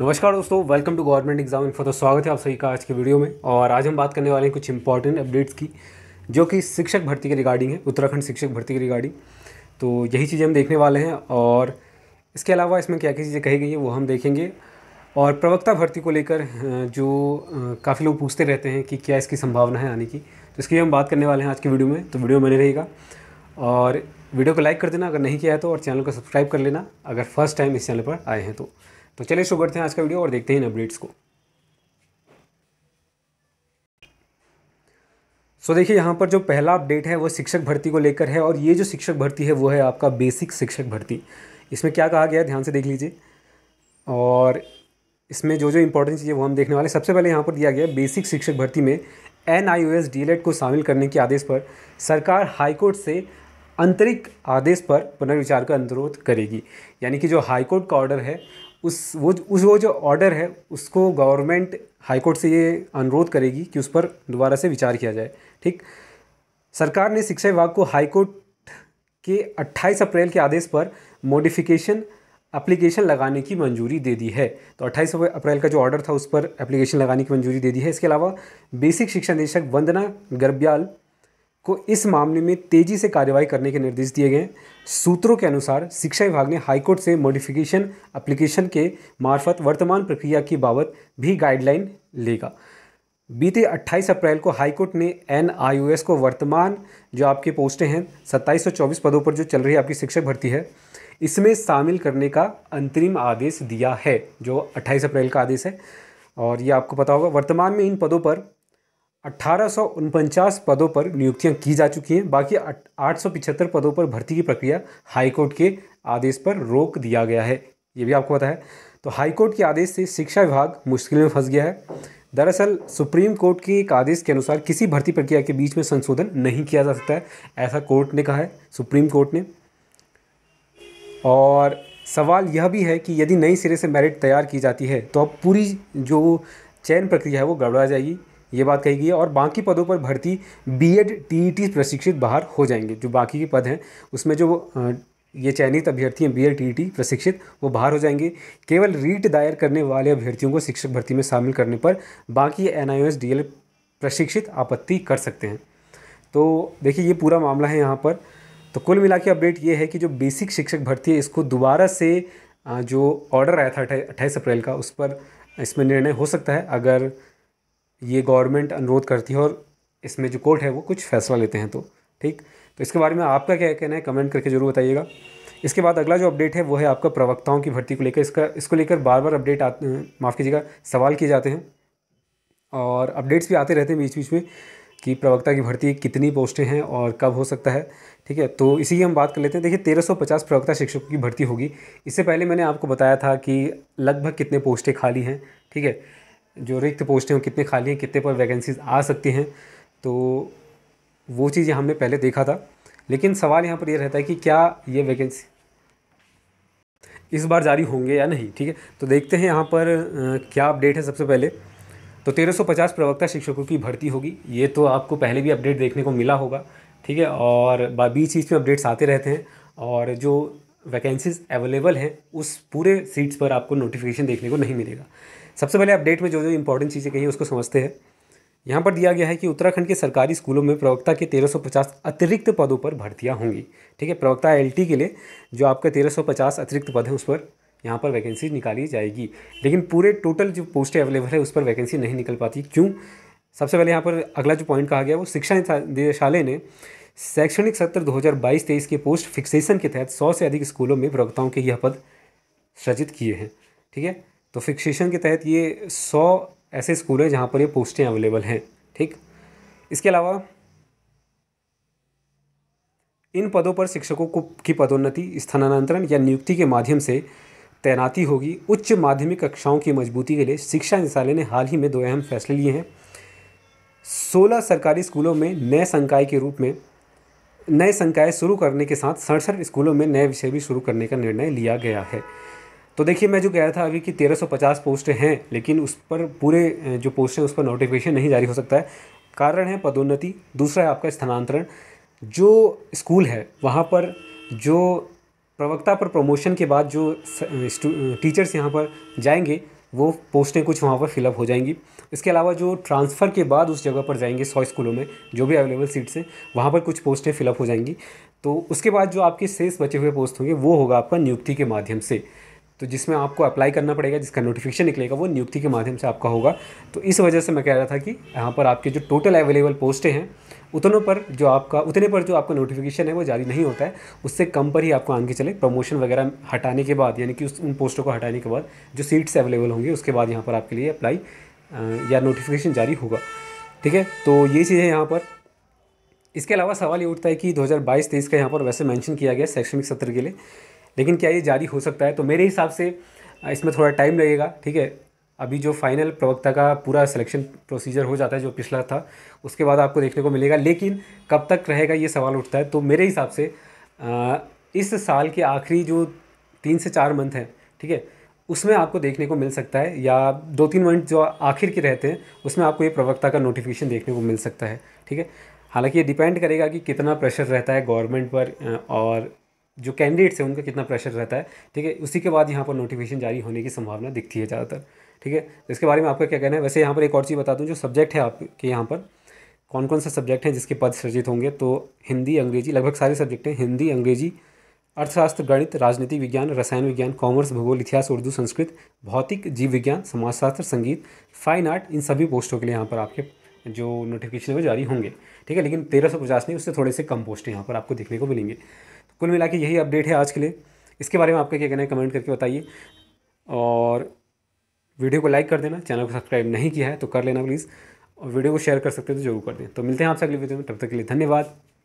नमस्कार दोस्तों welcome to government exam info तो स्वागत है आप सभी का आज के वीडियो में और आज हम बात करने वाले हैं कुछ इंपॉर्टेंट अपडेट्स की जो कि शिक्षक भर्ती के रिगार्डिंग है उत्तराखंड शिक्षक भर्ती के रिगार्डिंग तो यही चीज़ें हम देखने वाले हैं और इसके अलावा इसमें क्या क्या चीज़ें कही गई हैं वो हम देखेंगे और प्रवक्ता भर्ती को लेकर जो काफ़ी लोग पूछते रहते हैं कि क्या इसकी संभावना है आने की तो इसकी हम बात करने वाले हैं आज के वीडियो में तो वीडियो बने रहेगा और वीडियो को लाइक कर देना अगर नहीं किया है तो और चैनल को सब्सक्राइब कर लेना अगर फर्स्ट टाइम इस चैनल पर आए हैं तो तो चलिए शुरू करते हैं आज का वीडियो और देखते हैं इन अपडेट्स को सो so, देखिए यहाँ पर जो पहला अपडेट है वो शिक्षक भर्ती को लेकर है और ये जो शिक्षक भर्ती है वो है आपका बेसिक शिक्षक भर्ती इसमें क्या कहा गया है ध्यान से देख लीजिए और इसमें जो जो इम्पोर्टेंट चीज़ें वो हम देखने वाले सबसे पहले यहाँ पर दिया गया बेसिक शिक्षक भर्ती में एन आई e e को शामिल करने के आदेश पर सरकार हाईकोर्ट से अंतरिक आदेश पर पुनर्विचार का अनुरोध करेगी यानी कि जो हाईकोर्ट का ऑर्डर है उस वो उस वो जो ऑर्डर है उसको गवर्नमेंट हाईकोर्ट से ये अनुरोध करेगी कि उस पर दोबारा से विचार किया जाए ठीक सरकार ने शिक्षा विभाग को हाईकोर्ट के 28 अप्रैल के आदेश पर मॉडिफिकेशन एप्लीकेशन लगाने की मंजूरी दे दी है तो 28 अप्रैल का जो ऑर्डर था उस पर एप्लीकेशन लगाने की मंजूरी दे दी है इसके अलावा बेसिक शिक्षा निदेशक वंदना गर्ब्याल को इस मामले में तेजी से कार्यवाही करने के निर्देश दिए गए सूत्रों के अनुसार शिक्षा विभाग ने हाईकोर्ट से मॉडिफिकेशन एप्लीकेशन के मार्फत वर्तमान प्रक्रिया की बाबत भी गाइडलाइन लेगा बीते 28 अप्रैल को हाईकोर्ट ने एन को वर्तमान जो आपके पोस्टें हैं 2724 पदों पर जो चल रही है आपकी शिक्षक भर्ती है इसमें शामिल करने का अंतरिम आदेश दिया है जो 28 अप्रैल का आदेश है और ये आपको पता होगा वर्तमान में इन पदों पर अट्ठारह पदों पर नियुक्तियां की जा चुकी हैं बाकी आठ पदों पर भर्ती की प्रक्रिया हाईकोर्ट के आदेश पर रोक दिया गया है ये भी आपको पता है तो हाईकोर्ट के आदेश से शिक्षा विभाग मुश्किल में फंस गया है दरअसल सुप्रीम कोर्ट के एक आदेश के अनुसार किसी भर्ती प्रक्रिया के बीच में संशोधन नहीं किया जा सकता है ऐसा कोर्ट ने कहा है सुप्रीम कोर्ट ने और सवाल यह भी है कि यदि नई सिरे से मेरिट तैयार की जाती है तो अब पूरी जो चयन प्रक्रिया है वो गड़बड़ा जाएगी ये बात कही गई है और बाकी पदों पर भर्ती बीएड टीईटी e प्रशिक्षित बाहर हो जाएंगे जो बाकी के पद हैं उसमें जो ये चयनित अभ्यर्थी हैं बी टीईटी e प्रशिक्षित वो बाहर हो जाएंगे केवल रीट दायर करने वाले अभ्यर्थियों को शिक्षक भर्ती में शामिल करने पर बाकी एन आई प्रशिक्षित आपत्ति कर सकते हैं तो देखिए ये पूरा मामला है यहाँ पर तो कुल मिला के अपडेट ये है कि जो बेसिक शिक्षक भर्ती है इसको दोबारा से जो ऑर्डर आया था अट्ठाईस अप्रैल का उस पर इसमें निर्णय हो सकता है अगर ये गवर्नमेंट अनुरोध करती है और इसमें जो कोर्ट है वो कुछ फैसला लेते हैं तो ठीक तो इसके बारे में आपका क्या कहना है कमेंट करके जरूर बताइएगा इसके बाद अगला जो अपडेट है वो है आपका प्रवक्ताओं की भर्ती को लेकर इसका इसको लेकर बार बार अपडेट आते हैं माफ़ कीजिएगा सवाल किए जाते हैं और अपडेट्स भी आते रहते हैं बीच बीच में कि प्रवक्ता की भर्ती कितनी पोस्टें हैं और कब हो सकता है ठीक है तो इसी हम बात कर लेते हैं देखिए 1350 प्रवक्ता शिक्षकों की भर्ती होगी इससे पहले मैंने आपको बताया था कि लगभग कितने पोस्टें खाली हैं ठीक है जो रिक्त पोस्ट हैं वो कितने खाली हैं कितने पर वैकेंसीज आ सकती हैं तो वो चीज़ हमने पहले देखा था लेकिन सवाल यहाँ पर ये यह रहता है कि क्या ये वैकेंसी इस बार जारी होंगे या नहीं ठीक है तो देखते हैं यहाँ पर क्या अपडेट है सबसे पहले तो 1350 प्रवक्ता शिक्षकों की भर्ती होगी ये तो आपको पहले भी अपडेट देखने को मिला होगा ठीक है और बीच चीज़ में अपडेट्स आते रहते हैं और जो वैकेंसीज अवेलेबल हैं उस पूरे सीट्स पर आपको नोटिफिकेशन देखने को नहीं मिलेगा सबसे पहले अपडेट में जो जो इंपॉर्टेंट चीज़ें कही उसको समझते हैं यहाँ पर दिया गया है कि उत्तराखंड के सरकारी स्कूलों में प्रवक्ता के 1350 अतिरिक्त पदों पर भर्तियाँ होंगी ठीक है प्रवक्ता एलटी के लिए जो आपका 1350 अतिरिक्त पद है उस पर यहाँ पर वैकेंसी निकाली जाएगी लेकिन पूरे टोटल जो पोस्टें अवेलेबल है उस पर वैकेंसी नहीं निकल पाती क्यों सबसे पहले यहाँ पर अगला जो पॉइंट कहा गया वो शिक्षा निदेशालय ने शैक्षणिक सत्र 2022-23 के पोस्ट फिक्सेशन के तहत 100 से अधिक स्कूलों में प्रवक्ताओं के यह पद सृजित किए हैं ठीक है तो फिक्सेशन के तहत ये सौ ऐसे स्कूल हैं जहाँ पर ये पोस्टें अवेलेबल हैं ठीक इसके अलावा इन पदों पर शिक्षकों को की पदोन्नति स्थानांतरण या नियुक्ति के माध्यम से तैनाती होगी उच्च माध्यमिक कक्षाओं की मजबूती के लिए शिक्षा निदेशालय ने हाल ही में दो अहम फैसले लिए हैं सोलह सरकारी स्कूलों में नए संकाय के रूप में नए संकाय शुरू करने के साथ सड़सठ स्कूलों में नए विषय भी शुरू करने का निर्णय लिया गया है तो देखिए मैं जो कह रहा था अभी कि 1350 पोस्ट हैं लेकिन उस पर पूरे जो पोस्ट हैं उस पर नोटिफिकेशन नहीं जारी हो सकता है कारण है पदोन्नति दूसरा है आपका स्थानांतरण जो स्कूल है वहाँ पर जो प्रवक्ता पर प्रमोशन के बाद जो टीचर्स यहाँ पर जाएंगे वो पोस्टें कुछ वहाँ पर फिलअप हो जाएंगी इसके अलावा जो ट्रांसफ़र के बाद उस जगह पर जाएंगे सौ स्कूलों में जो भी अवेलेबल सीट्स हैं वहाँ पर कुछ पोस्टें फिलअप हो जाएंगी तो उसके बाद जो आपके शेष बचे हुए पोस्ट होंगे वो होगा आपका नियुक्ति के माध्यम से तो जिसमें आपको अप्लाई करना पड़ेगा जिसका नोटिफिकेशन निकलेगा वो नियुक्ति के माध्यम से आपका होगा तो इस वजह से मैं कह रहा था कि यहाँ पर आपके जो टोटल अवेलेबल पोस्टें हैं उतनों पर जो आपका उतने पर जो आपका नोटिफिकेशन है वो जारी नहीं होता है उससे कम पर ही आपको आगे चले प्रमोशन वगैरह हटाने के बाद यानी कि उस उन पोस्टों को हटाने के बाद जो सीट्स अवेलेबल होंगी उसके बाद यहाँ पर आपके लिए अप्लाई या नोटिफिकेशन जारी होगा ठीक है तो ये चीज़ है यहाँ पर इसके अलावा सवाल ये उठता है कि 2022-23 का यहाँ पर वैसे मेंशन किया गया शैक्षणिक सत्र के लिए लेकिन क्या ये जारी हो सकता है तो मेरे हिसाब से इसमें थोड़ा टाइम लगेगा ठीक है अभी जो फाइनल प्रवक्ता का पूरा सिलेक्शन प्रोसीजर हो जाता है जो पिछला था उसके बाद आपको देखने को मिलेगा लेकिन कब तक रहेगा ये सवाल उठता है तो मेरे हिसाब से इस साल के आखिरी जो तीन से चार मंथ हैं ठीक है उसमें आपको देखने को मिल सकता है या दो तीन मंथ जो आखिर के रहते हैं उसमें आपको ये प्रवक्ता का नोटिफिकेशन देखने को मिल सकता है ठीक है हालांकि ये डिपेंड करेगा कि कितना प्रेशर रहता है गवर्नमेंट पर और जो कैंडिडेट्स हैं उनका कितना प्रेशर रहता है ठीक है उसी के बाद यहाँ पर नोटिफिकेशन जारी होने की संभावना दिखती है ज़्यादातर ठीक है तो इसके बारे में आपका क्या कहना है वैसे यहाँ पर एक और चीज़ बता दूँ जो सब्जेक्ट है आपके यहाँ पर कौन कौन से सब्जेक्ट हैं जिसके पद सृजित होंगे तो हिंदी अंग्रेजी लगभग सारे सब्जेक्ट हैं हिंदी अंग्रेजी अर्थशास्त्र गणित राजनीति विज्ञान रसायन विज्ञान कॉमर्स भूगोल इतिहास उर्दू संस्कृत भौतिक जीव विज्ञान समाजशास्त्र संगीत फाइन आर्ट इन सभी पोस्टों के लिए यहाँ पर आपके जो नोटिफिकेशन है वो जारी होंगे ठीक है लेकिन तेरह सौ पचास नहीं उससे थोड़े से कम पोस्ट यहाँ पर आपको देखने को मिलेंगे कुल मिला यही अपडेट है आज के लिए इसके बारे में आपका क्या कहना है कमेंट करके बताइए और वीडियो को लाइक कर देना चैनल को सब्सक्राइब नहीं किया है तो कर लेना प्लीज़ और वीडियो को शेयर कर सकते हो तो जरूर कर दें तो मिलते हैं आपसे अगले वीडियो में तब तक के लिए धन्यवाद